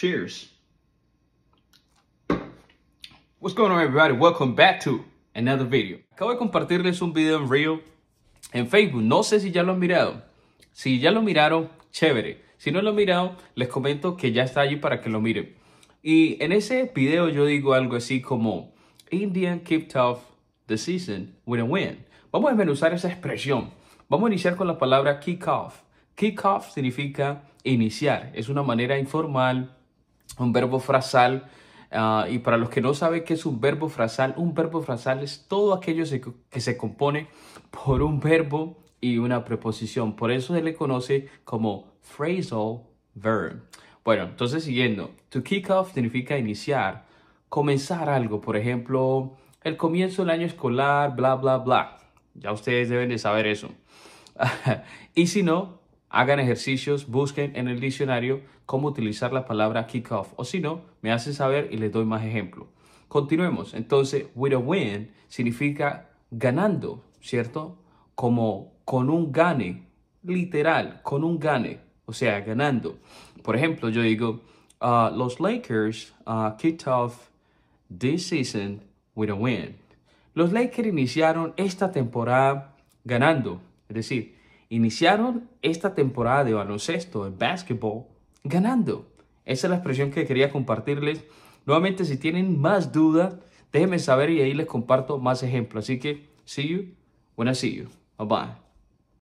Cheers. What's going on everybody? Welcome back to another video. Acabo de compartirles un video en Reel en Facebook. No sé si ya lo han mirado. Si ya lo miraron, chévere. Si no lo han mirado, les comento que ya está allí para que lo miren. Y en ese video yo digo algo así como Indian kicked off the season with a win. Vamos a desmenuzar esa expresión. Vamos a iniciar con la palabra kick off. Kick off significa iniciar. Es una manera informal un verbo frasal. Ah, y para los que no saben qué es un verbo frasal, un verbo frasal es todo aquello que se compone por un verbo y una preposición. Por eso se le conoce como phrasal verb. Bueno, entonces siguiendo, to kick off significa iniciar, comenzar algo. Por ejemplo, el comienzo del año escolar, bla, bla, bla. Ya ustedes deben de saber eso. y si no, Hagan ejercicios, busquen en el diccionario cómo utilizar la palabra kickoff o si no, me hacen saber y les doy más ejemplo. Continuemos. Entonces, with a win significa ganando, ¿cierto? Como con un gane, literal, con un gane, o sea, ganando. Por ejemplo, yo digo, ah, los Lakers ah, kicked off this season with a win. Los Lakers iniciaron esta temporada ganando, es decir, iniciaron esta temporada de baloncesto, de basketball, ganando. Esa es la expresión que quería compartirles. Nuevamente, si tienen más dudas, déjenme saber y ahí les comparto más ejemplos. Así que, see you, buenas see you. Bye bye.